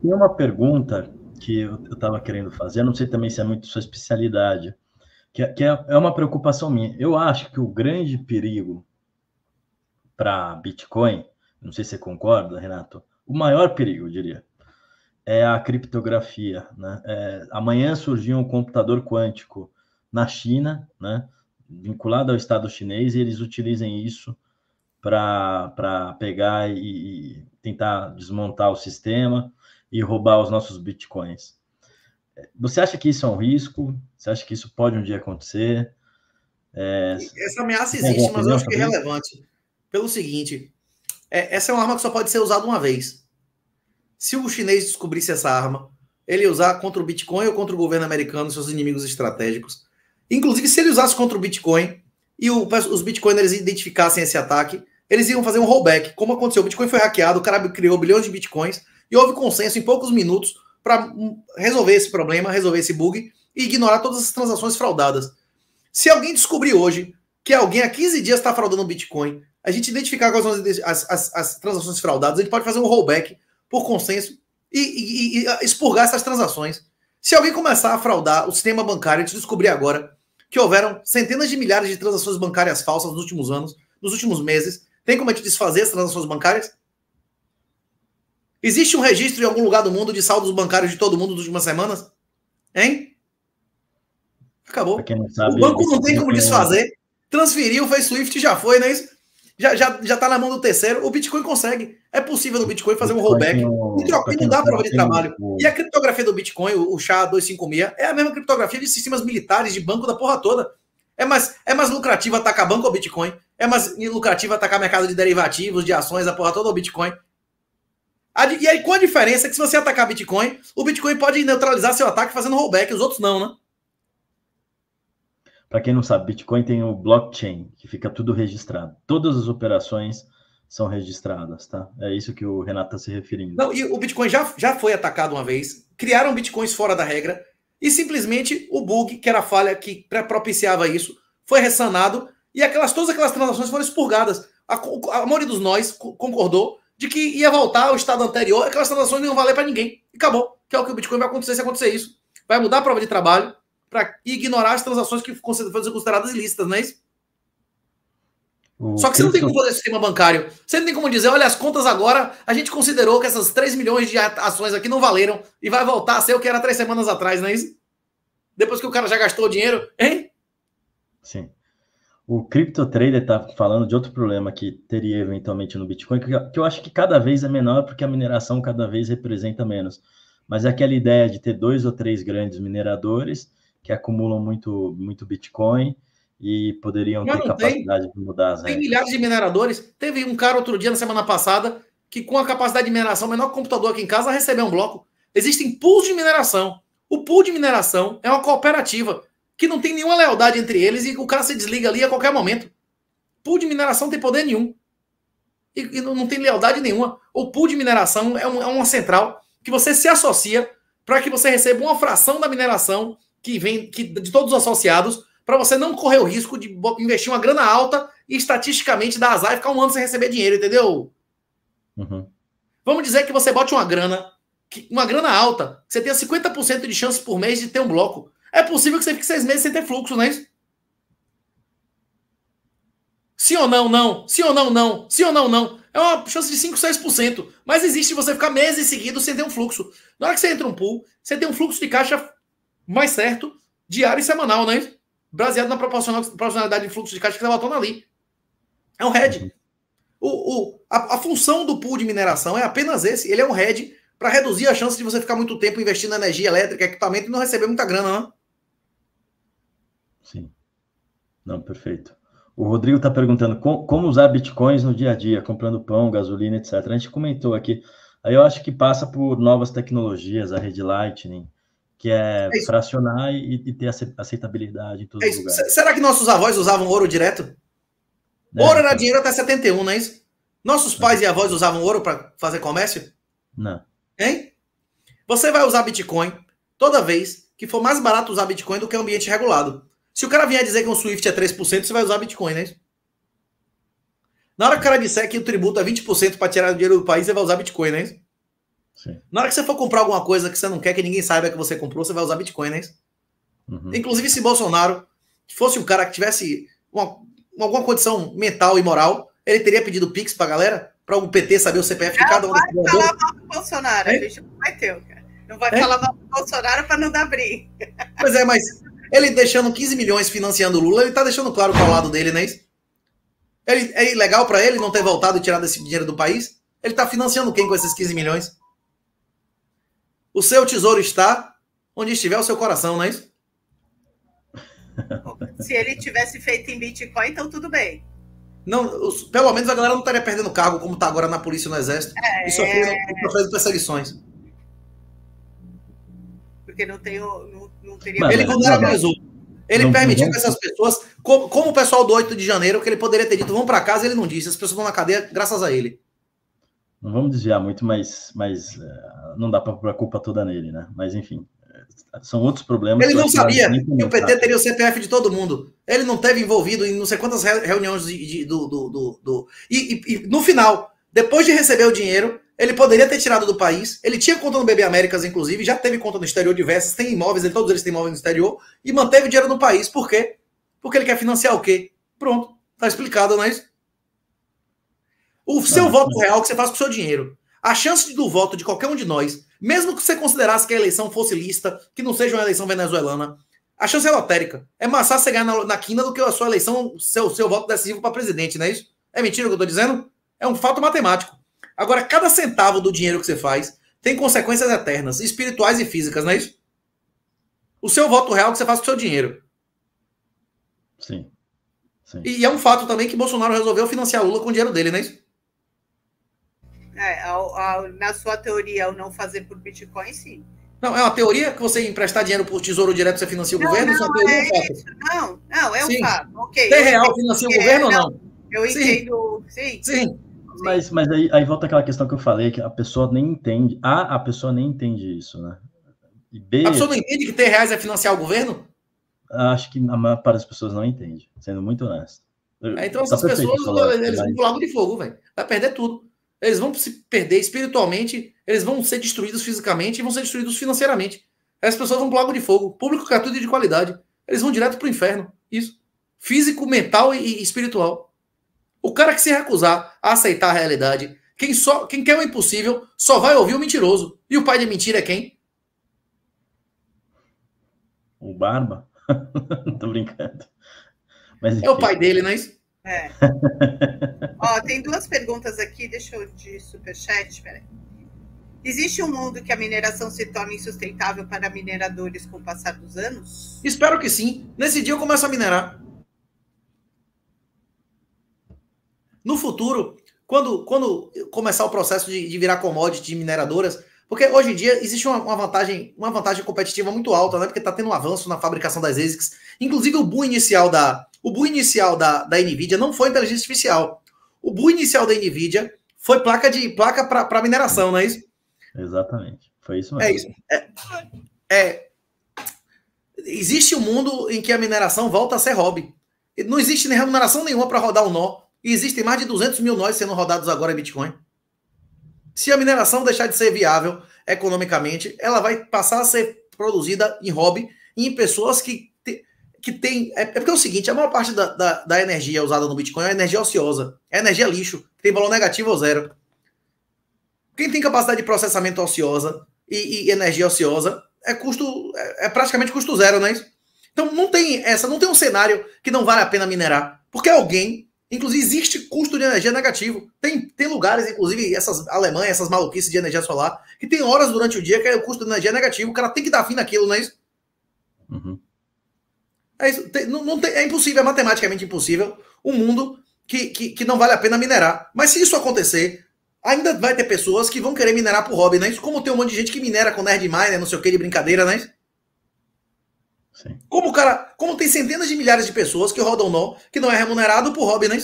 Tem uma pergunta que eu estava querendo fazer, não sei também se é muito sua especialidade, que, é, que é, é uma preocupação minha. Eu acho que o grande perigo para Bitcoin, não sei se você concorda, Renato, o maior perigo, eu diria, é a criptografia. Né? É, amanhã surgiu um computador quântico na China, né? vinculado ao Estado chinês, e eles utilizem isso para pegar e, e tentar desmontar o sistema e roubar os nossos bitcoins. Você acha que isso é um risco? Você acha que isso pode um dia acontecer? É... Essa ameaça existe, mas eu acho que é relevante. Pelo seguinte, é, essa é uma arma que só pode ser usada uma vez. Se o chinês descobrisse essa arma, ele ia usar contra o Bitcoin ou contra o governo americano, seus inimigos estratégicos. Inclusive, se ele usasse contra o Bitcoin e o, os Bitcoiners identificassem esse ataque, eles iam fazer um rollback. Como aconteceu, o Bitcoin foi hackeado, o cara criou bilhões de Bitcoins, e houve consenso em poucos minutos para resolver esse problema, resolver esse bug e ignorar todas as transações fraudadas. Se alguém descobrir hoje que alguém há 15 dias está fraudando o Bitcoin, a gente identificar quais são as, as, as, transações fraudadas, a gente pode fazer um rollback por consenso e, e, e, ah, expurgar essas transações. Se alguém começar a fraudar o sistema bancário, a gente descobrir agora que houveram centenas de milhares de transações bancárias falsas nos últimos anos, nos últimos meses, tem como a gente desfazer as transações bancárias? Existe um registro em algum lugar do mundo de saldos bancários de todo mundo nas últimas semanas? Hein? Acabou. Sabe, o banco não tem como desfazer. Transferiu, fez Swift, já foi, não é isso? Já, já, já tá na mão do terceiro. O Bitcoin consegue. É possível no Bitcoin fazer um rollback. e não dá prova de trabalho. E a criptografia do Bitcoin, o, o SHA-256, é a mesma criptografia de sistemas militares, de banco da porra toda. É mais, é mais lucrativo atacar banco ao Bitcoin. É mais lucrativo atacar mercado de derivativos, de ações, a porra toda ao Bitcoin. E aí, com a diferença é que se você atacar Bitcoin, o Bitcoin pode neutralizar seu ataque fazendo rollback, os outros não, né? Para quem não sabe, Bitcoin tem o blockchain, que fica tudo registrado. Todas as operações são registradas, tá? É isso que o Renato está se referindo. Não, e o Bitcoin já, já foi atacado uma vez, criaram Bitcoins fora da regra, e simplesmente o bug, que era a falha que propiciava isso, foi ressanado, e aquelas, todas aquelas transações foram expurgadas. A, a maioria dos nós concordou de que ia voltar ao estado anterior, aquelas transações não iam valer para ninguém. E acabou. Que é o que o Bitcoin vai acontecer se acontecer isso. Vai mudar a prova de trabalho para ignorar as transações que foram consideradas ilícitas, não é isso? Só que você não tem como fazer sistema bancário. Você não tem como dizer, olha, as contas agora, a gente considerou que essas 3 milhões de ações aqui não valeram e vai voltar a ser o que era três semanas atrás, não é isso? Depois que o cara já gastou o dinheiro, hein? Sim. O Crypto Trader está falando de outro problema que teria eventualmente no Bitcoin, que eu acho que cada vez é menor porque a mineração cada vez representa menos. Mas é aquela ideia de ter dois ou três grandes mineradores que acumulam muito, muito Bitcoin e poderiam Mas ter capacidade tem, de mudar as regras. Tem milhares de mineradores. Teve um cara outro dia, na semana passada, que com a capacidade de mineração o menor computador aqui em casa recebeu um bloco. Existem pools de mineração. O pool de mineração é uma cooperativa que não tem nenhuma lealdade entre eles e o cara se desliga ali a qualquer momento. Pool de mineração não tem poder nenhum. E, e não tem lealdade nenhuma. O pool de mineração é, um, é uma central que você se associa para que você receba uma fração da mineração que vem que, de todos os associados, para você não correr o risco de investir uma grana alta e estatisticamente dar azar e ficar um ano sem receber dinheiro, entendeu? Uhum. Vamos dizer que você bote uma grana, uma grana alta, você tenha 50% de chance por mês de ter um bloco. É possível que você fique seis meses sem ter fluxo, não é isso? Sim ou não, não. Sim ou não, não. Sim ou não, não. É uma chance de 5, 6%. Mas existe você ficar meses seguidos sem ter um fluxo. Na hora que você entra um pool, você tem um fluxo de caixa mais certo, diário e semanal, não é isso? Baseado na proporcionalidade de fluxo de caixa que você botou ali. É um head. O, o, a, a, função do pool de mineração é apenas esse. Ele é um head para reduzir a chance de você ficar muito tempo investindo em energia elétrica, equipamento e não receber muita grana, não. É? Sim. Não, perfeito. O Rodrigo está perguntando como, como usar bitcoins no dia a dia, comprando pão, gasolina, etc. A gente comentou aqui. Aí eu acho que passa por novas tecnologias, a rede Lightning, que é, é fracionar e, e, ter aceitabilidade em todos é os lugares. Será que nossos avós usavam ouro direto? ouro era dinheiro até 71, não é isso? Nossos é. pais e avós usavam ouro para fazer comércio? Não. Hein? Você vai usar Bitcoin toda vez que for mais barato usar Bitcoin do que um ambiente regulado. Se o cara vier dizer que um Swift é 3%, você vai usar Bitcoin, né? Na hora que o cara disser que o tributo é 20% para tirar o dinheiro do país, você vai usar Bitcoin, né? Sim. Na hora que você for comprar alguma coisa que você não quer que ninguém saiba que você comprou, você vai usar Bitcoin, né? Uhum. Inclusive, se Bolsonaro fosse um cara que tivesse uma, alguma condição mental e moral, ele teria pedido Pix pra galera, para o PT saber o CPF de cada um. Não vai falar mal do Bolsonaro, bicho, é? não vai ter, cara. Não vai é? falar mal do Bolsonaro para não dar briga. Pois é, mas ele deixando 15 milhões financiando o Lula, ele tá deixando claro qual o lado dele, não é isso? Ele, é ilegal para ele não ter voltado e tirado esse dinheiro do país? Ele tá financiando quem com esses 15 milhões? O seu tesouro está onde estiver o seu coração, não é isso? Se ele tivesse feito em Bitcoin, então tudo bem. Não, os, pelo menos a galera não estaria perdendo cargo como está agora na polícia e no exército. É... E sofrendo, sofrendo perseguições porque não, tenho, não, não teria. Mas, ele vulnerabilizou. Ele não, permitiu não... que essas pessoas, como, como, o pessoal do 8 de janeiro, que ele poderia ter dito, vão para casa, ele não disse. As pessoas vão na cadeia graças a ele. Não vamos desviar muito, mas, mas eh, não dá para a culpa toda nele, né? Mas enfim, eh, são outros problemas. Ele não sabia que o PT teria o CPF de todo mundo. Ele não teve envolvido em não sei quantas reuniões de, de, do. do, do, do... E, e, e no final, depois de receber o dinheiro, ele poderia ter tirado do país. Ele tinha conta no BB Américas, inclusive, já teve conta no exterior diversas, tem imóveis, ele, todos eles têm imóveis no exterior, e manteve dinheiro no país. Por quê? Porque ele quer financiar o quê? Pronto, tá explicado, não é isso? O seu ah, voto real que você faz com o seu dinheiro. A chance do voto de qualquer um de nós, mesmo que você considerasse que a eleição fosse lista, que não seja uma eleição venezuelana, a chance é lotérica. É massa você ganhar na, na quina do que a sua eleição, seu, seu voto decisivo para presidente, não é isso? É mentira o que eu estou dizendo? É um fato matemático. Agora, cada centavo do dinheiro que você faz tem consequências eternas, espirituais e físicas, não é isso? O seu voto real é que você faz com o seu dinheiro. Sim. Sim. E é um fato também que Bolsonaro resolveu financiar Lula com o dinheiro dele, não é isso? É, ao, ao, na sua teoria, ao não fazer por Bitcoin, sim. Não, é uma teoria que você emprestar dinheiro para o Tesouro Direto você financia o não, governo? É não, é, é isso. não, não, é um fato. Okay, Tem real financia o é governo é, ou não? não? Eu entendo, sim. Sim. sim. Mas, mas aí, aí volta aquela questão que eu falei, que a pessoa nem entende. A, a pessoa nem entende isso, né? E B, a pessoa não entende que ter reais é financiar o governo? Acho que a maior parte das pessoas não entende, sendo muito honesto. É, então tá essas pessoas, eles vão pro lago de fogo, velho. Vai perder tudo. Eles vão se perder espiritualmente, eles vão ser destruídos fisicamente e vão ser destruídos financeiramente. Essas pessoas vão pro lago de fogo. Público gratuito é e de qualidade. Eles vão direto pro inferno. Isso. Físico, mental e espiritual. O cara que se recusar a aceitar a realidade, quem, só, quem quer o impossível, só vai ouvir o mentiroso. E o pai de mentira é quem? O Barba? tô brincando. Mas, é o pai dele, não é isso? É. Ó, tem duas perguntas aqui, deixa eu de superchat, peraí. Existe um mundo que a mineração se torne insustentável para mineradores com o passar dos anos? Espero que sim. Nesse dia eu começo a minerar. no futuro, quando, quando começar o processo de, de virar commodity de mineradoras, porque hoje em dia existe uma, uma, vantagem, uma vantagem competitiva muito alta, né? Porque está tendo um avanço na fabricação das ASICs. Inclusive o boom inicial da o boom inicial da, da Nvidia não foi inteligência artificial. O boom inicial da Nvidia foi placa de placa para mineração, não é isso? Exatamente. Foi isso é mesmo. É isso. É, é, existe um mundo em que a mineração volta a ser hobby. Não existe nem remuneração nenhuma para rodar um nó. E existem mais de 200 mil nós sendo rodados agora em Bitcoin. Se a mineração deixar de ser viável economicamente, ela vai passar a ser produzida em hobby e em pessoas que, te, que têm. É, é, porque é o seguinte: a maior parte da, da, da energia usada no Bitcoin é energia ociosa, é energia lixo, que tem valor negativo ou zero. Quem tem capacidade de processamento ociosa e, e energia ociosa é custo é, é praticamente custo zero, não é isso? Então não tem essa, não tem um cenário que não vale a pena minerar, porque alguém Inclusive, existe custo de energia negativo. Tem, tem lugares, inclusive, essas Alemanha, essas maluquices de energia solar, que tem horas durante o dia que é o custo de energia é negativo. O cara tem que dar fim naquilo, não é isso? Uhum. É, isso tem, não, não tem, é impossível, é matematicamente impossível um mundo que, que, que, não vale a pena minerar. Mas se isso acontecer, ainda vai ter pessoas que vão querer minerar por hobby, não é isso? Como tem um monte de gente que minera com nerd miner, não sei o que, de brincadeira, não é isso? Como o cara, como tem centenas de milhares de pessoas que rodam nó, que não é remunerado por hobby, né?